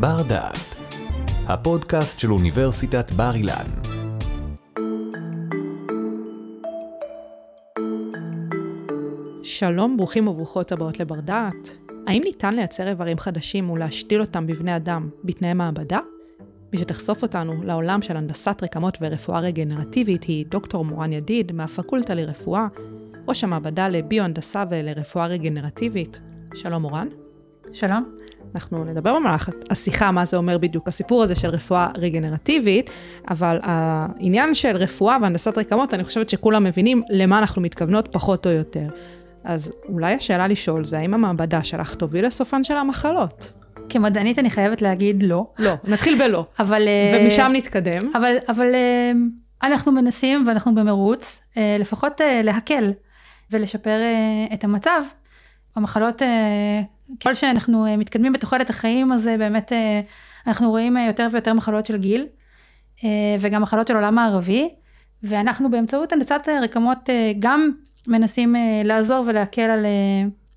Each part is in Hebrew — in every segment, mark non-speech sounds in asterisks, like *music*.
בר דעת, הפודקאסט של אוניברסיטת בר אילן. שלום, ברוכים וברוכות הבאות לבר דעת. האם ניתן לייצר איברים חדשים ולהשתיל אותם בבני אדם בתנאי מעבדה? מי שתחשוף אותנו לעולם של הנדסת רקמות ורפואה רגנרטיבית היא דוקטור מורן ידיד מהפקולטה לרפואה, ראש המעבדה לביו-הנדסה ולרפואה רגנרטיבית. שלום מורן. שלום. אנחנו נדבר במהלך השיחה מה זה אומר בדיוק הסיפור הזה של רפואה רגנרטיבית, אבל העניין של רפואה והנדסת רקמות, אני חושבת שכולם מבינים למה אנחנו מתכוונות פחות או יותר. אז אולי השאלה לשאול זה, האם המעבדה שלך תוביל לסופן של המחלות? כמדענית אני חייבת להגיד לא. לא, נתחיל בלא. אבל... אה, ומשם נתקדם. אבל, אבל אה, אנחנו מנסים ואנחנו במרוץ, אה, לפחות להקל ולשפר את המצב. המחלות ככל שאנחנו אה, מתקדמים בתוחלת החיים, אז אה, באמת אה, אנחנו רואים יותר ויותר מחלות של גיל, וגם מחלות של עולם הערבי, ואנחנו באמצעות הנדסת רקמות גם מנסים לעזור ולהקל על,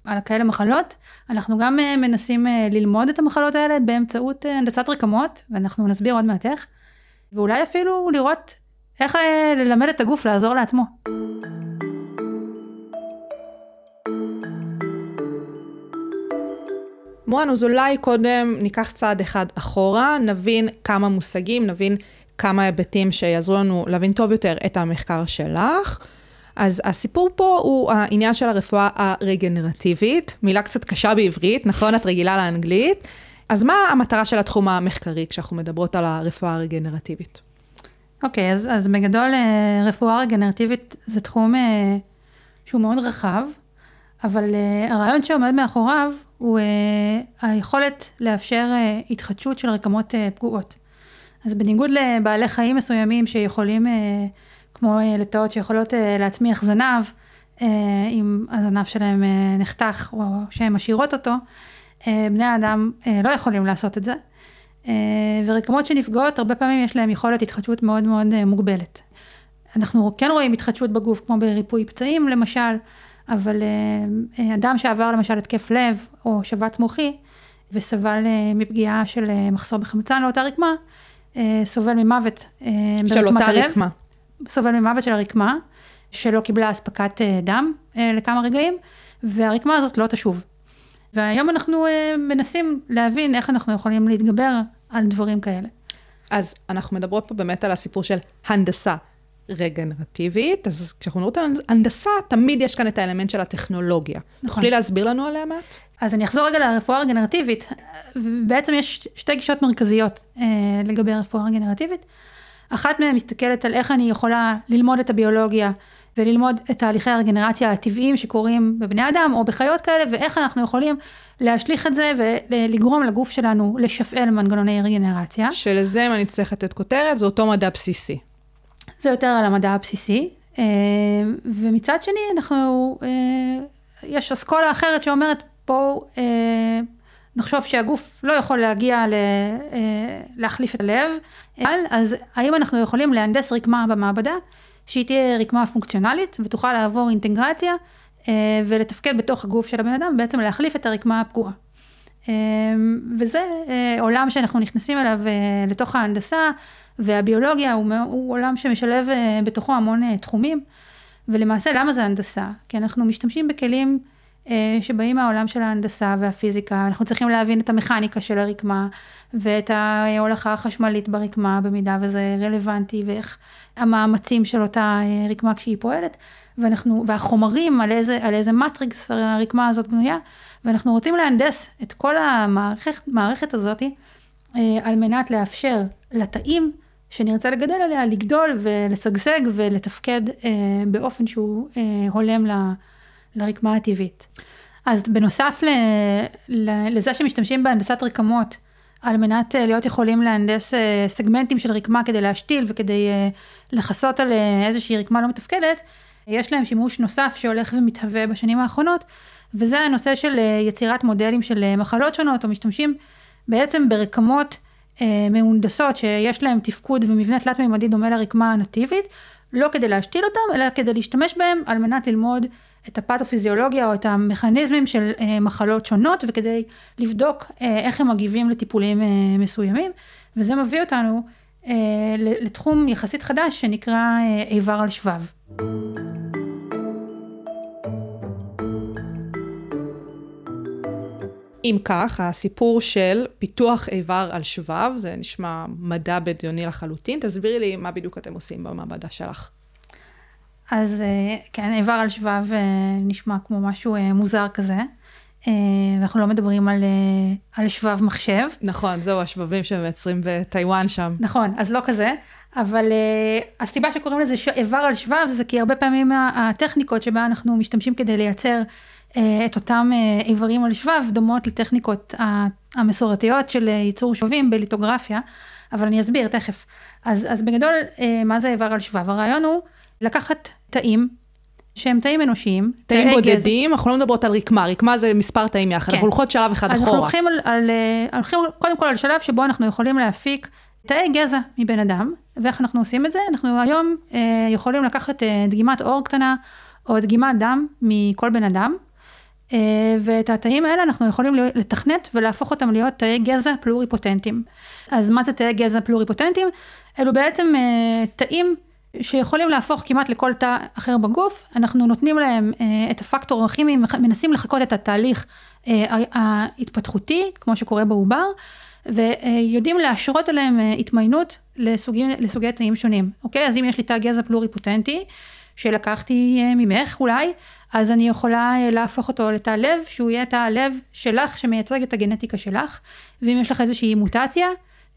על כאלה מחלות. אנחנו גם מנסים ללמוד את המחלות האלה באמצעות הנדסת רקמות, ואנחנו נסביר עוד מעט איך, ואולי אפילו לראות איך ללמד את הגוף לעזור לעצמו. מורן, אז אולי קודם ניקח צעד אחד אחורה, נבין כמה מושגים, נבין כמה היבטים שיעזרו לנו להבין טוב יותר את המחקר שלך. אז הסיפור פה הוא העניין של הרפואה הרגנרטיבית, מילה קצת קשה בעברית, נכון? את רגילה לאנגלית. אז מה המטרה של התחום המחקרי כשאנחנו מדברות על הרפואה הרגנרטיבית? אוקיי, okay, אז, אז בגדול אה, רפואה רגנרטיבית זה תחום אה, שהוא מאוד רחב. אבל uh, הרעיון שעומד מאחוריו הוא uh, היכולת לאפשר uh, התחדשות של רקמות uh, פגועות. אז בניגוד לבעלי חיים מסוימים שיכולים, uh, כמו uh, לטאות שיכולות uh, להצמיח זנב, uh, אם הזנב שלהם uh, נחתך או שהן משאירות אותו, uh, בני האדם uh, לא יכולים לעשות את זה. Uh, ורקמות שנפגעות, הרבה פעמים יש להן יכולת התחדשות מאוד מאוד uh, מוגבלת. אנחנו כן רואים התחדשות בגוף, כמו בריפוי פצעים למשל. אבל אה, אה, אדם שעבר למשל התקף לב או שבץ מוחי וסבל אה, מפגיעה של מחסור בחמצן לאותה רקמה, סובל ממוות של אותה הלב, רקמה. סובל ממוות של הרקמה, שלא קיבלה אספקת דם לכמה רגעים, והרקמה הזאת לא תשוב. והיום אנחנו מנסים להבין איך אנחנו יכולים להתגבר על דברים כאלה. אז אנחנו מדברות פה באמת על הסיפור של הנדסה, רגנרטיבית, אז כשאנחנו נראות על הנדסה, תמיד יש כאן את האלמנט של הטכנולוגיה. נכון. תוכלי להסביר לנו עליה מעט? אז אני אחזור רגע לרפואה הרגנרטיבית. בעצם יש שתי גישות מרכזיות אה, לגבי הרפואה הרגנרטיבית. אחת מהן מסתכלת על איך אני יכולה ללמוד את הביולוגיה וללמוד את תהליכי הרגנרציה הטבעיים שקורים בבני אדם או בחיות כאלה, ואיך אנחנו יכולים להשליך את זה ולגרום לגוף שלנו לשפעל מנגנוני רגנרציה. שלזה, אם אני צריכה לתת כותרת, זה אותו מדע בסיסי. זה יותר על המדע הבסיסי. אה, ומצד שני, אנחנו, אה, יש אסכולה אחרת שאומרת, בואו אה, נחשוב שהגוף לא יכול להגיע ל, להחליף את הלב, אבל, אז האם אנחנו יכולים להנדס רקמה במעבדה, שהיא תהיה רקמה פונקציונלית ותוכל לעבור אינטגרציה ולתפקד בתוך הגוף של הבן אדם, בעצם להחליף את הרקמה הפגועה. וזה עולם שאנחנו נכנסים אליו לתוך ההנדסה. והביולוגיה הוא, הוא עולם שמשלב אה, בתוכו המון אה, תחומים. ולמעשה למה זה הנדסה? כי אנחנו משתמשים בכלים אה, שבאים מהעולם של ההנדסה והפיזיקה, אנחנו צריכים להבין את המכניקה של הרקמה ואת ההולכה החשמלית ברקמה במידה וזה רלוונטי ואיך המאמצים של אותה רקמה כשהיא פועלת ואנחנו, והחומרים על איזה, על איזה מטריקס הרקמה הזאת בנויה ואנחנו רוצים להנדס את כל המערכת הזאת על מנת לאפשר לתאים שנרצה לגדל עליה, לגדול ולשגשג ולתפקד אה, באופן שהוא אה, הולם ל, לרקמה הטבעית. אז בנוסף ל, ל, לזה שמשתמשים בהנדסת רקמות על מנת אה, להיות יכולים להנדס אה, סגמנטים של רקמה כדי להשתיל וכדי אה, לכסות על אה, איזושהי רקמה לא מתפקדת, יש להם שימוש נוסף שהולך ומתהווה בשנים האחרונות, וזה הנושא של אה, יצירת מודלים של מחלות שונות, או משתמשים בעצם ברקמות אה, מהונדסות שיש להן תפקוד ומבנה תלת-מימדי דומה לרקמה הנתיבית, לא כדי להשתיל אותם, אלא כדי להשתמש בהם על מנת ללמוד את הפתופיזיולוגיה או את המכניזמים של אה, מחלות שונות וכדי לבדוק אה, איך הם מגיבים לטיפולים מסוימים. וזה מביא אותנו לתחום יחסית חדש שנקרא איבר על שבב. אם כך, הסיפור של פיתוח איבר על שבב, זה נשמע מדע בדיוני לחלוטין, תסבירי לי מה בדיוק אתם עושים במעבדה שלך. אז אה, כן, איבר על שבב אה, נשמע כמו משהו אה, מוזר כזה. אנחנו לא מדברים על, על שבב מחשב. נכון, זהו השבבים שמייצרים בטיוואן שם. נכון, אז לא כזה, אבל הסיבה שקוראים לזה איבר על שבב זה כי הרבה פעמים הטכניקות שבה אנחנו משתמשים כדי לייצר אה, את אותם אה, איברים על שבב, דומות לטכניקות המסורתיות של אה, ייצור שבבים בליטוגרפיה, אבל אני אסביר תכף. אז, אז בגדול, מה זה איבר על שבב? הרעיון הוא לקחת תאים שהם תאים אנושיים. תאים תאי בודדים, גז. אנחנו לא מדברות על רקמה, רקמה זה מספר תאים יחד, כן. אנחנו הולכות שלב אחד אז אחורה. אז אנחנו הולכים, על, על, הולכים קודם כל על שלב שבו אנחנו יכולים להפיק תאי גזע מבן אדם, ואיך אנחנו עושים את זה? אנחנו היום אה, יכולים לקחת אה, דגימת עור קטנה, או דגימת דם מכל בן אדם, אה, ואת התאים האלה אנחנו יכולים לתכנת ולהפוך אותם להיות תאי גזע פלוריפוטנטיים. אז מה זה תאי גזע פלוריפוטנטיים? אלו בעצם אה, תאים שיכולים להפוך כמעט לכל תא אחר בגוף, אנחנו נותנים להם אה, את הפקטור הכימי, מנסים לחקות את התהליך ההתפתחותי, כמו שקורה בעובר, ויודעים להשרות עליהם התמיינות לסוגי, לסוגי תאים שונים, אוקיי? אז אם יש לי תא גזע פלוריפוטנטי, שלקחתי אה, ממך אולי, אז אני יכולה אה, להפוך אותו לתא לב, שהוא יהיה תא לב שלך, שמייצג את הגנטיקה שלך, ואם יש לך איזושהי מוטציה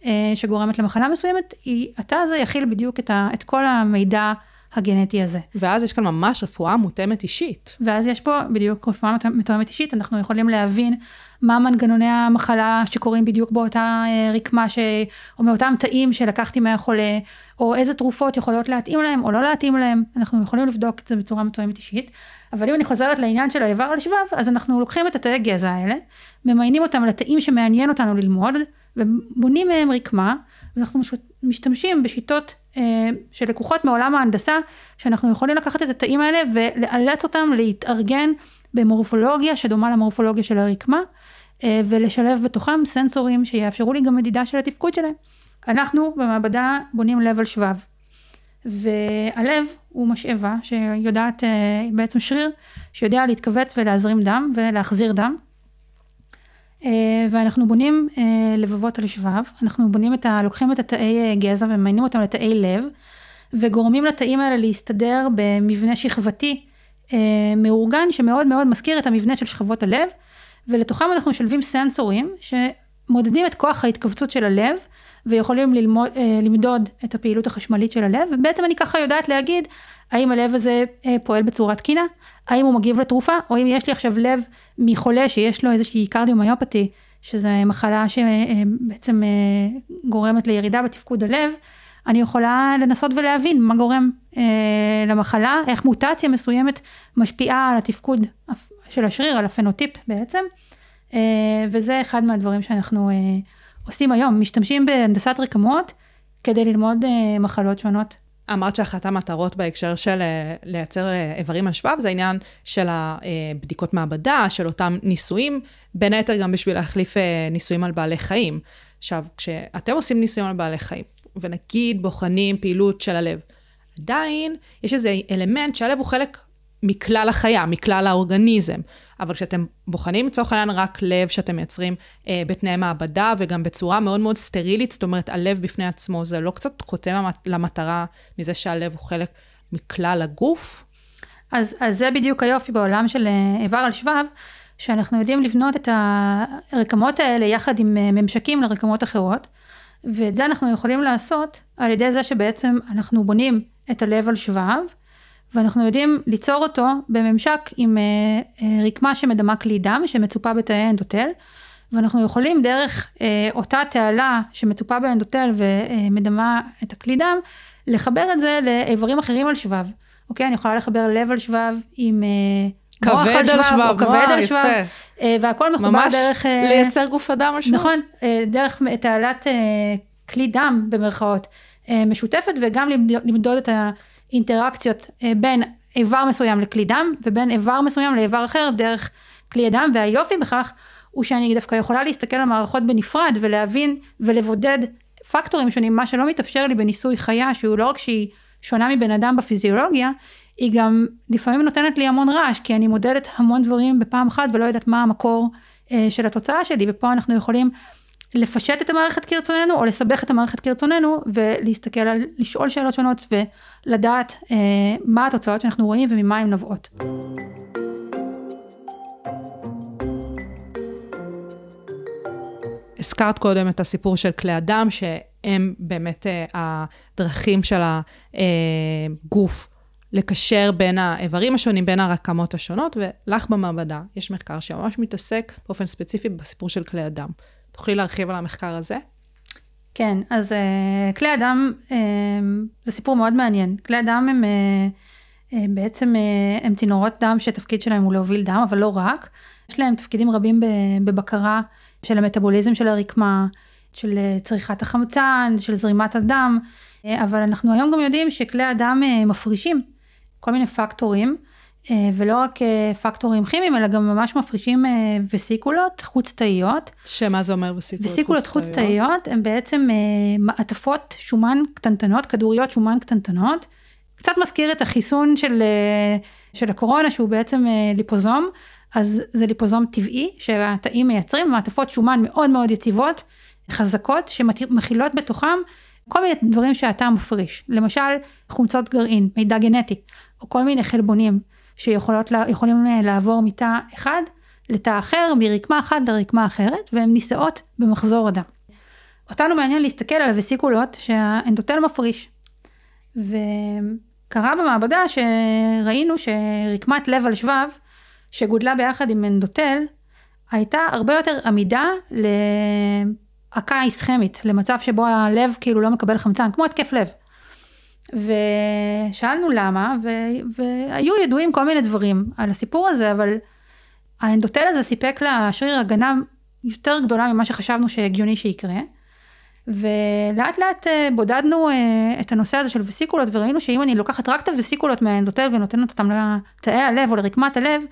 אה, שגורמת למחלה מסוימת, התא הזה יכיל בדיוק את, ה, את כל המידע. הגנטי הזה. ואז יש כאן ממש רפואה מותאמת אישית. ואז יש פה בדיוק רפואה מותאמת אישית, אנחנו יכולים להבין מה מנגנוני המחלה שקורים בדיוק באותה אה, רקמה, ש... או מאותם תאים שלקחתי מהחולה, או איזה תרופות יכולות להתאים להם או לא להתאים להם, אנחנו יכולים לבדוק את זה בצורה מתואמת אישית. אבל אם אני חוזרת לעניין של האיבר על שבב, אז אנחנו לוקחים את התאי הגזע האלה, ממיינים אותם לתאים שמעניין אותנו ללמוד, ובונים מהם רקמה, ואנחנו משתמשים בשיטות אה, של לקוחות מעולם ההנדסה, שאנחנו יכולים לקחת את התאים האלה ולאלץ אותם להתארגן במורפולוגיה שדומה למורפולוגיה של הרקמה, אה, ולשלב בתוכם סנסורים שיאפשרו לי גם מדידה של התפקוד שלהם. אנחנו במעבדה בונים לב על שבב, והלב הוא משאבה שיודעת, אה, בעצם שריר, שיודע להתכווץ ולהזרים דם ולהחזיר דם. אה, ואנחנו בונים אה, לבבות על שבב, אנחנו בונים את ה... לוקחים את התאי אה, גזע ומיינים אותם לתאי לב, וגורמים לתאים האלה להסתדר במבנה שכבתי מאורגן, שמאוד מאוד מזכיר את המבנה של שכבות הלב, ולתוכם אנחנו משלבים סנסורים שמודדים את כוח ההתכווצות של הלב, ויכולים ללמוד, למדוד את הפעילות החשמלית של הלב, ובעצם אני ככה יודעת להגיד האם הלב הזה פועל בצורה תקינה, האם הוא מגיב לתרופה, או אם יש לי עכשיו לב מחולה שיש לו איזושהי קרדיומיופתי, שזו מחלה שבעצם אה, גורמת לירידה בתפקוד הלב, אני יכולה לנסות ולהבין מה גורם אה, למחלה, איך מוטציה מסוימת משפיעה על התפקוד של השריר, על הפנוטיפ בעצם, אה, וזה אחד מהדברים שאנחנו אה, עושים היום, משתמשים בהנדסת רקמות כדי ללמוד אה, מחלות שונות אמרת שאחת המטרות בהקשר של אה, לייצר אה, איברים על שבב זה העניין של הבדיקות מעבדה, של אותם ניסויים, בין היתר גם בשביל להחליף אה, ניסויים על בעלי חיים. עכשיו, כשאתם עושים ניסויים על בעלי חיים, ונגיד בוחנים פעילות של הלב, עדיין יש איזה אלמנט שהלב הוא חלק מכלל החיה, מכלל האורגניזם. אבל כשאתם בוחנים לצורך העניין רק לב שאתם מייצרים אה, בתנאי מעבדה וגם בצורה מאוד מאוד סטרילית, זאת אומרת הלב בפני עצמו, זה לא קצת חותם למטרה מזה שהלב הוא חלק מכלל הגוף? אז, אז זה בדיוק היופי בעולם של אה, איבר על שבב, שאנחנו יודעים לבנות את הרקמות האלה יחד עם אה, ממשקים לרקמות אחרות, ואת זה אנחנו יכולים לעשות על ידי זה שבעצם אנחנו בונים את הלב על שבב, ואנחנו יודעים ליצור אותו בממשק עם אה, אה, רקמה שמדמה כלי דם שמצופה בתאי אנדוטל, ואנחנו יכולים דרך אה, אותה תעלה שמצופה באנדוטל ומדמה את הכלי דם, לחבר את זה לאיברים אחרים על שבב. אוקיי? אני יכולה לחבר לב על שבב עם אה, מוח על שבב, שבב, או כבד וואו, על שבב, אה, והכל מחובר ממש דרך... ממש אה, לייצר גוף אדם על שבב. נכון, אה, דרך אה, תעלת אה, כלי דם במרכאות אה, משותפת, וגם למדוד את ה... אינטראקציות אה, בין איבר מסוים לכלי דם ובין איבר מסוים לאיבר אחר דרך כלי הדם והיופי בכך הוא שאני דווקא יכולה להסתכל על מערכות בנפרד ולהבין ולבודד פקטורים שונים מה שלא מתאפשר לי בניסוי חיה שהוא לא רק שהיא שונה מבן אדם בפיזיולוגיה היא גם לפעמים נותנת לי המון רעש כי אני מודדת המון דברים בפעם אחת ולא יודעת מה המקור אה, של התוצאה שלי ופה אנחנו יכולים לפשט את המערכת כרצוננו או לסבך את המערכת כרצוננו ולהסתכל על, לשאול שאלות שונות ולדעת אה, מה התוצאות שאנחנו רואים וממה הן נובעות. הזכרת קודם את הסיפור של כלי הדם, שהם באמת אה, הדרכים של הגוף אה, לקשר בין האיברים השונים, בין הרקמות השונות, ולך במעבדה יש מחקר שממש מתעסק באופן ספציפי בסיפור של כלי הדם. תוכלי להרחיב על המחקר הזה? כן, אז uh, כלי הדם uh, זה סיפור מאוד מעניין. כלי הדם הם uh, uh, בעצם uh, הם צינורות דם שהתפקיד שלהם הוא להוביל דם, אבל לא רק. יש להם תפקידים רבים בבקרה של המטאבוליזם של הרקמה, של צריכת החמצן, של זרימת הדם, uh, אבל אנחנו היום גם יודעים שכלי הדם uh, מפרישים כל מיני פקטורים אה, ולא רק אה, פקטורים כימיים, אלא גם ממש מפרישים אה, וסיקולות חוץ-תאיות. שמה זה אומר וסיקולות חוץ-תאיות? וסיקולות חוץ-תאיות הן בעצם מעטפות שומן קטנטנות, כדוריות שומן קטנטנות. קצת מזכיר את החיסון של, של הקורונה, שהוא בעצם ליפוזום. אז זה ליפוזום טבעי שהתאים מייצרים, מעטפות שומן מאוד מאוד יציבות, חזקות, שמכילות בתוכם כל מיני דברים שהתא מפריש. למשל, חומצות גרעין, מידע גנטי, או כל מיני חלבונים. שיכולים אה, לעבור מתא אחד לתא אחר, מרקמה אחת לרקמה אחרת, והן נישאות במחזור הדם. אותנו מעניין להסתכל על הווסיקולות שהאנדוטל מפריש. וקרה במעבדה שראינו שרקמת לב על שבב, שגודלה ביחד עם אנדוטל, הייתה הרבה יותר עמידה להקה איסכמית, למצב שבו הלב כאילו לא מקבל חמצן, כמו התקף לב. ושאלנו למה, ו... והיו ידועים כל מיני דברים על הסיפור הזה, אבל האנדוטל הזה סיפק לשריר הגנה יותר גדולה ממה שחשבנו שהגיוני שיקרה. ולאט לאט אה, בודדנו אה, את הנושא הזה של וסיקולות וראינו שאם אני לוקחת רק את הווסיקולות מהאנדוטל ונותנת אותם לתאי הלב או לרקמת הלב,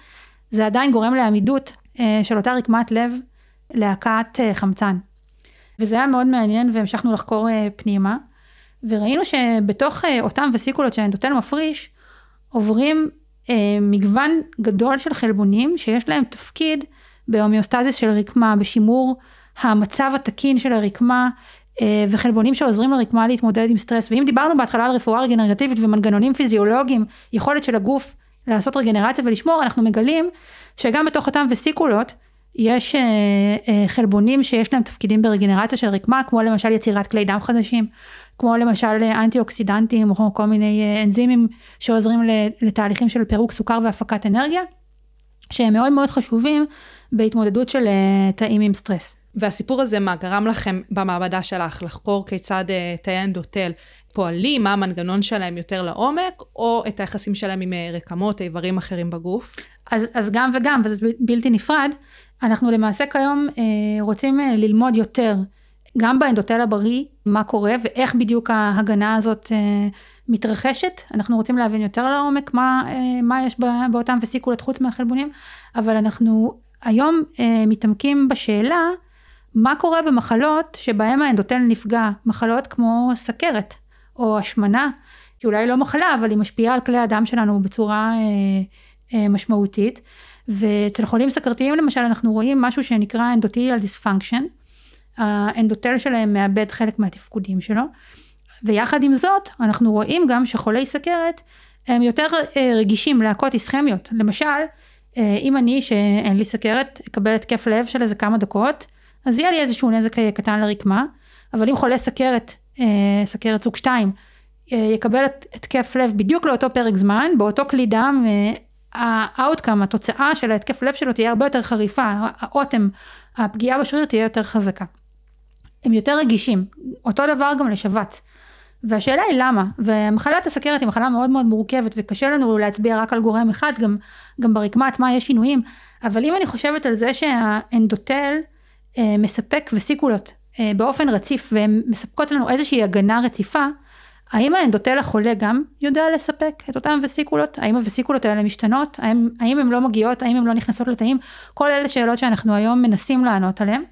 זה עדיין גורם לעמידות אה, של אותה רקמת לב להקעת חמצן. וזה היה מאוד מעניין והמשכנו לחקור פנימה. וראינו שבתוך uh, אותם וסיקולות שהאנדוטל מפריש, עוברים uh, מגוון גדול של חלבונים שיש להם תפקיד בהומיאוסטזיס של רקמה, בשימור המצב התקין של הרקמה, uh, וחלבונים שעוזרים לרקמה להתמודד עם סטרס. ואם דיברנו בהתחלה על רפואה רגנרטיבית ומנגנונים פיזיולוגיים, יכולת של הגוף לעשות רגנרציה ולשמור, אנחנו מגלים שגם בתוך אותם וסיקולות, יש uh, uh, חלבונים שיש להם תפקידים ברגנרציה של רקמה, כמו למשל יצירת כלי דם חדשים, כמו למשל אה, אנטי אוקסידנטים או כל מיני אה, אנזימים שעוזרים לתהליכים של פירוק סוכר והפקת אנרגיה, שהם מאוד מאוד חשובים בהתמודדות של אה, תאים עם סטרס. והסיפור הזה, מה גרם לכם במעבדה שלך לחקור כיצד תאי אנדוטל פועלים, מה המנגנון שלהם יותר לעומק, או את היחסים שלהם עם רקמות, איברים אחרים בגוף? אז, אז גם וגם, וזה בלתי נפרד. אנחנו למעשה כיום אה, רוצים ללמוד יותר גם באנדוטל הבריא, מה קורה ואיך בדיוק ההגנה הזאת אה, מתרחשת. אנחנו רוצים להבין יותר לעומק מה, אה, מה יש באותם וסיקולות חוץ מהחלבונים, אבל אנחנו היום אה, מתעמקים בשאלה מה קורה במחלות שבהן האנדוטל נפגע, מחלות כמו סכרת או השמנה, שאולי לא מחלה, אבל היא משפיעה על כלי הדם שלנו בצורה משמעותית. ואצל חולים סכרתיים למשל אנחנו רואים משהו שנקרא אנדוטיליאל דיספונקשן, האנדוטל שלהם מאבד חלק מהתפקודים שלו. ויחד עם זאת, אנחנו רואים גם שחולי סכרת הם יותר אה, רגישים להקות איסכמיות. למשל, אה, אם אני, שאין לי סכרת, אקבל התקף לב של איזה כמה דקות, אז יהיה לי איזשהו נזק אה, קטן לרקמה, אבל אם חולה סכרת, סכרת סוג 2, יקבל התקף לב בדיוק לאותו פרק זמן, באותו כלי דם, האאוטקאם, התוצאה של ההתקף לב שלו תהיה הרבה יותר חריפה, האוטם, הפגיעה בשריר תהיה יותר חזקה. הם יותר רגישים. אותו דבר גם לשבץ. והשאלה היא למה, ומחלת הסכרת היא מחלה מאוד מאוד מורכבת וקשה לנו להצביע רק על גורם אחד, גם, גם ברקמה עצמה יש שינויים, אבל אם אני חושבת על זה שהאנדוטל אה, מספק וסיקולות אה, באופן רציף והן מספקות לנו איזושהי הגנה רציפה, האם האנדוטל החולה גם יודע לספק את אותן וסיקולות? האם הווסיקולות האלה משתנות? האם, האם הן לא מגיעות? האם הן לא נכנסות לתאים? כל אלה שאלות שאנחנו היום מנסים לענות עליהן.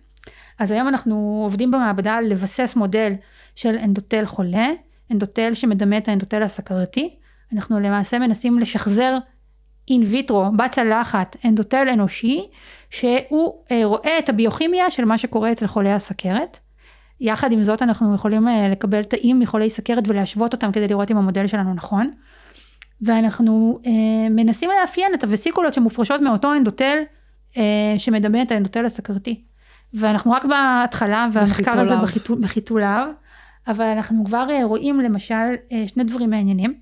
אז היום אנחנו עובדים במעבדה על לבסס מודל של אנדוטל חולה, אנדוטל שמדמה את האנדוטל הסכרתי. אנחנו למעשה מנסים לשחזר אין ויטרו, בצלחת, אנדוטל אנושי, שהוא אה, רואה את הביוכימיה של מה שקורה אצל חולי הסכרת. יחד עם זאת אנחנו יכולים אה, לקבל תאים מחולי סכרת ולהשוות אותם כדי לראות אם המודל שלנו נכון. ואנחנו אה, מנסים לאפיין את הווסיקולות שמופרשות מאותו אנדוטל אה, שמדמה את האנדוטל הסכרתי. ואנחנו רק בהתחלה, והמחקר הזה בחיתול, בחיתוליו, אבל אנחנו כבר אה, רואים למשל אה, שני דברים מעניינים.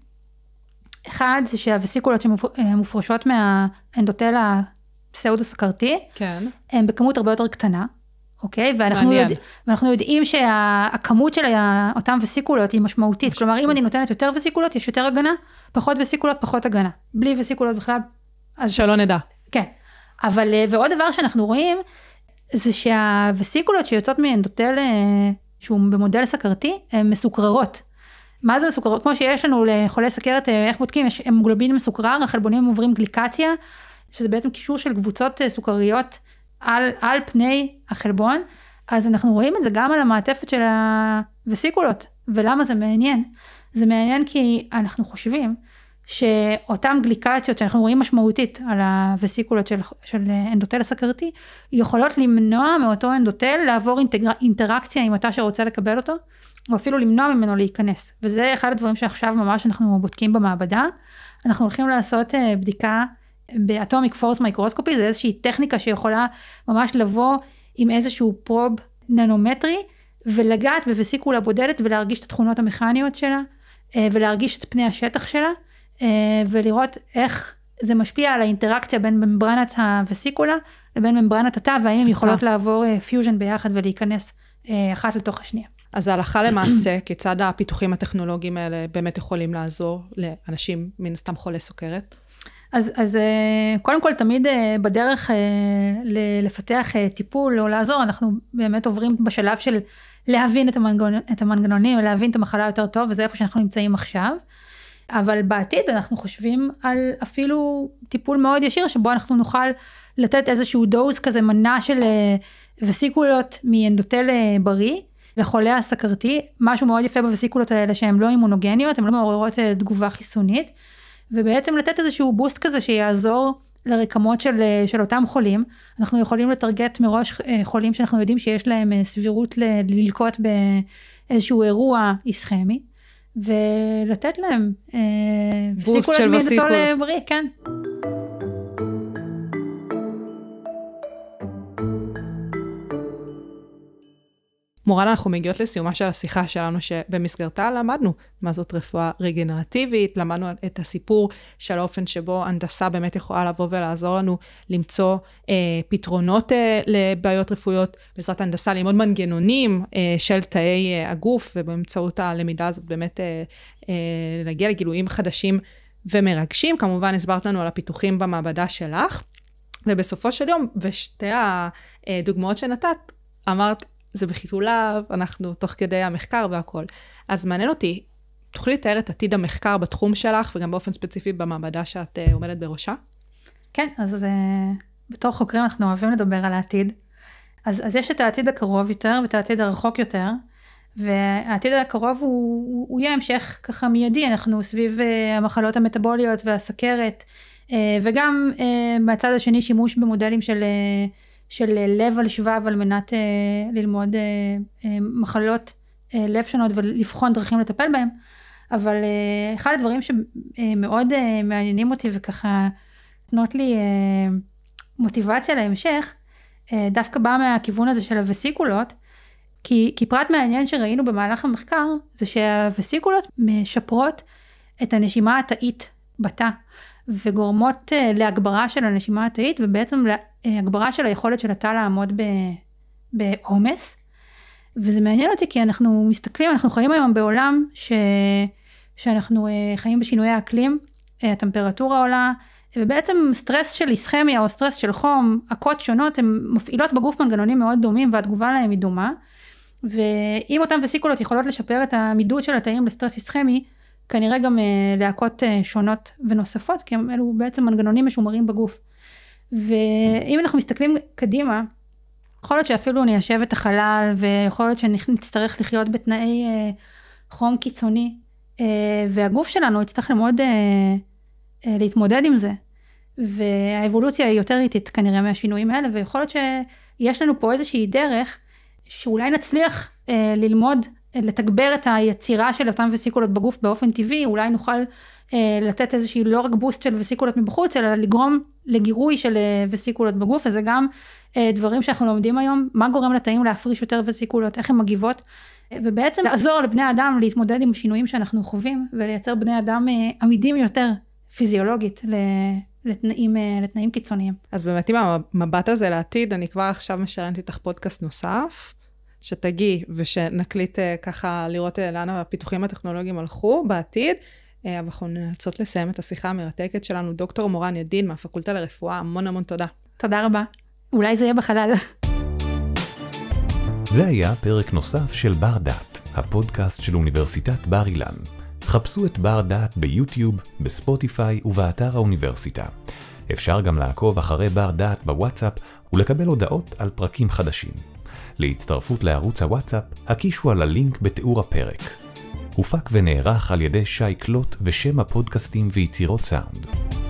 אחד, זה שהווסיקולות שמופרשות אה, מהאנדוטל הפסאודו-סוכרתי, כן. הן בכמות הרבה יותר קטנה, אוקיי? ואנחנו, יודע, ואנחנו יודעים שהכמות של אותן וסיקולות היא משמעותית. כלומר, אם אני נותנת יותר וסיקולות, יש יותר הגנה, פחות וסיקולות, פחות הגנה. בלי וסיקולות בכלל, אז... שלא נדע. כן. אבל, ועוד דבר שאנחנו רואים, זה שהווסיקולות שיוצאות מאנדוטל אה, שהוא במודל סכרתי, הן מסוכררות. מה זה מסוכררות? כמו שיש לנו לחולי סכרת, אה, איך בודקים? יש המוגלובין מסוכרר, החלבונים עוברים גליקציה, שזה בעצם קישור של קבוצות אה, סוכריות על, על פני החלבון, אז אנחנו רואים את זה גם על המעטפת של הווסיקולות. ולמה זה מעניין? זה מעניין כי אנחנו חושבים שאותן גליקציות שאנחנו רואים משמעותית על הווסיקולות של, של אנדוטל הסכרתי, יכולות למנוע מאותו אנדוטל לעבור אינטגר, אינטראקציה עם התא שרוצה לקבל אותו, או אפילו למנוע ממנו להיכנס. וזה אחד הדברים שעכשיו ממש אנחנו בודקים במעבדה. אנחנו הולכים לעשות אה, בדיקה באטומיק פורס מיקרוסקופי, זה איזושהי טכניקה שיכולה ממש לבוא עם איזשהו פרוב ננומטרי, ולגעת בווסיקולה בודדת ולהרגיש את התכונות המכניות שלה, אה, ולהרגיש את פני השטח שלה. אה, ולראות איך זה משפיע על האינטראקציה בין ממברנת הווסיקולה לבין ממברנת התא, והאם הן יכולות לעבור פיוז'ן אה, ביחד ולהיכנס אה, אחת לתוך השנייה. אז ההלכה למעשה, *clears throat* כיצד הפיתוחים הטכנולוגיים האלה באמת יכולים לעזור לאנשים, מן הסתם חולי סוכרת? אז, אז קודם כל, תמיד בדרך לפתח טיפול או לעזור, אנחנו באמת עוברים בשלב של להבין את, המנגנ... את המנגנונים, להבין את המחלה יותר טוב, וזה איפה שאנחנו נמצאים עכשיו. אבל בעתיד אנחנו חושבים על אפילו טיפול מאוד ישיר, שבו אנחנו נוכל לתת איזשהו דוז כזה, מנה של אה, וסיקולות מאנדוטל בריא. לחולה הסכרתי, משהו מאוד יפה בווסיקולות האלה שהן לא אימונוגניות, הן לא מעוררות אה, תגובה חיסונית, ובעצם לתת איזשהו בוסט כזה שיעזור לרקמות של, אה, של אותם חולים. אנחנו יכולים לטרגט מראש חולים שאנחנו יודעים שיש להם סבירות ללקוט באיזשהו אירוע איסכמי, ולתת להם. אה, בוסט של וסיקו. כן. מורן, אנחנו מגיעות לסיומה של השיחה שלנו, שבמסגרתה למדנו מה זאת רפואה רגנרטיבית, למדנו את הסיפור של האופן שבו הנדסה באמת יכולה לבוא ולעזור לנו למצוא אה, פתרונות אה, לבעיות רפואיות בעזרת הנדסה, ללמוד מנגנונים אה, של תאי אה, הגוף, ובאמצעות הלמידה הזאת באמת אה, אה, להגיע לגילויים חדשים ומרגשים. כמובן, הסברת לנו על הפיתוחים במעבדה שלך. ובסופו של יום, בשתי הדוגמאות שנתת, אמרת, זה בחיתוליו, אנחנו תוך כדי המחקר והכול. אז מעניין אותי, תוכלי לתאר את עתיד המחקר בתחום שלך, וגם באופן ספציפי במעבדה שאת uh, עומדת בראשה? כן, אז uh, בתור חוקרים אנחנו אוהבים לדבר על העתיד. אז, אז יש את העתיד הקרוב יותר ואת העתיד הרחוק יותר, והעתיד הקרוב הוא, הוא, הוא יהיה המשך ככה מיידי, אנחנו סביב uh, המחלות המטבוליות והסכרת, uh, וגם uh, מהצד השני שימוש במודלים של... Uh, של אה, לב על שבב על מנת אה, ללמוד אה, מחלות לב שונות ולבחון דרכים לטפל בהם. אבל אחד הדברים שמאוד מעניינים אותי וככה נותנות לי מוטיבציה להמשך, דווקא בא מהכיוון הזה של הווסיקולות, כי, כי פרט מעניין שראינו במהלך המחקר, זה שהווסיקולות משפרות את הנשימה התאית בתא. וגורמות אה, להגברה של הנשימה התאית ובעצם להגברה אה, של היכולת של התא לעמוד בעומס. וזה מעניין אותי כי אנחנו מסתכלים, אנחנו חיים היום בעולם ש... שאנחנו אה, חיים בשינויי האקלים, הטמפרטורה עולה, ובעצם סטרס של איסכמיה או סטרס של חום, עקות שונות, הן מפעילות בגוף מנגנונים מאוד דומים והתגובה להם היא דומה. ואם אותן וסיקולות יכולות לשפר את העמידות של התאים לסטרס איסכמי, כנראה גם אה, להקות אה, שונות ונוספות, כי הם אלו בעצם מנגנונים משומרים בגוף. ואם אנחנו מסתכלים קדימה, יכול להיות שאפילו ניישב את החלל, ויכול להיות שנצטרך לחיות בתנאי אה, חום קיצוני, והגוף שלנו יצטרך ללמוד להתמודד עם זה. והאבולוציה היא יותר איטית כנראה מהשינויים האלה, ויכול להיות שיש לנו פה איזושהי דרך שאולי נצליח אה, ללמוד לתגבר את היצירה של אותן וסיקולות בגוף באופן טבעי, אולי נוכל אה, לתת איזושהי לא רק בוסט של וסיקולות מבחוץ, אלא לגרום לגירוי של אה, וסיקולות בגוף, וזה גם אה, דברים שאנחנו לומדים היום, מה גורם לתאים להפריש יותר וסיקולות, איך הן מגיבות, אה, ובעצם לעזור לבני אדם להתמודד עם השינויים שאנחנו חווים, ולייצר בני אדם אה, עמידים יותר פיזיולוגית ל... לתנאים, אה, לתנאים קיצוניים. אז באמת עם המבט הזה לעתיד, אני כבר עכשיו משרנת איתך פודקאסט נוסף, שתגיעי ושנקליט אה, ככה לראות אה, לאן הפיתוחים הטכנולוגיים הלכו בעתיד. אה, אבל אנחנו נאלצות לסיים את השיחה המרתקת שלנו. דוקטור מורן ידין מהפקולטה לרפואה, המון המון תודה. תודה רבה. אולי זה יהיה בחלל. זה היה פרק נוסף של בר דעת, הפודקאסט של אוניברסיטת בר אילן. חפשו את בר דעת ביוטיוב, בספוטיפיי ובאתר האוניברסיטה. אפשר גם לעקוב אחרי בר דעת בוואטסאפ ולקבל הודעות על פרקים חדשים. להצטרפות לערוץ הוואטסאפ, הקישו על הלינק בתיאור הפרק. הופק ונערך על ידי שי קלוט ושם הפודקאסטים ויצירות סאונד.